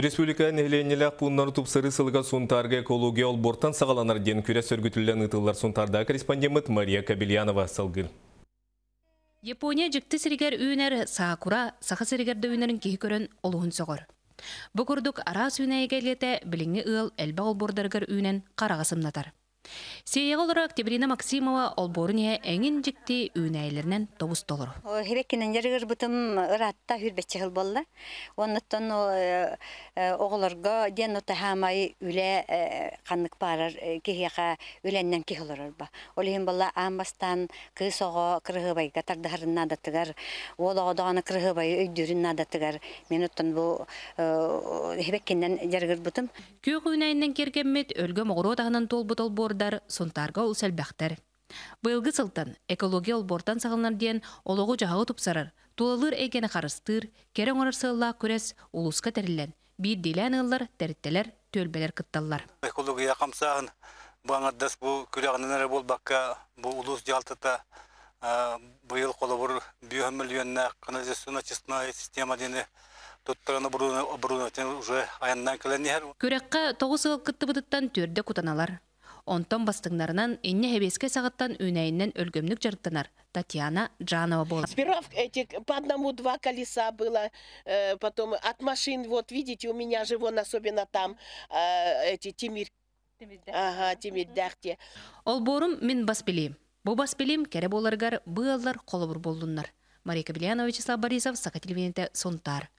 Республика нәхленелі қуннар тұпсыры сылға сұнтарға экология ол бортан сағаланар ден күрес өргітілден ұтылар сұнтарда корреспондент Мария Кабельянова салғын. Япония жікті сірігер үйінер Сакура, сақы сірігерді үйінерін кейкөрін олуын соғыр. Бұқырдық арас үйіне егелеті біліңі ұл әлбә ол Сейеғыл ұра Октябрина Максимова олборын әңін жікті үйнәйлерінен тоғыз долар. Хереккенен жергір бұтым ұратта хүрбетчі қыл болды. Оныттан оғыларға ден ұта хамай үлі қанық барыр, кейхеға үләннен кейхіл ұрыр ба. Олығын болла амбастан кыз оғы кіргі байға тардығырын адатығар, ол оғыдағаны кіргі бай өйдірін адатығар. Мен ұттан бұл күй келген кергенмит өлгөм огородагынан толбутол бордар толбордар ул сэлбэхтер. Быылгы сылтан экология олбортан сағылнар диен олоғу жағағы тупсарар, тулалыр эгени харыстыр, керен орар сылла күрес улуска терилен, бир дилен ыллар тәріттелер, төлбелер кытталлар. Экология қамсағын бұңаддас бұл бол бұл улус жалтыта бұйыл қолы бұр бүйөміл үйенне система дені тоттараны буруна буруна уже 9 кутаналар. Онтон бастыңнарынан инне хебеске сағаттан үнәйінен өлгімнік жарыттанар. Татьяна Джанова болды. Сперва эти, по одному два колеса было, э, потом от машин, вот видите, у меня же вон особенно там э, эти темир Ага, темир дәхте. Ол бұрым мен баспелейм. Бұл баспелейм кәрі боларгар қолы қолыбыр болдыңнар. Мария Кабельянова, Вячеслав Борисов, Сақателевенеті Сонтар,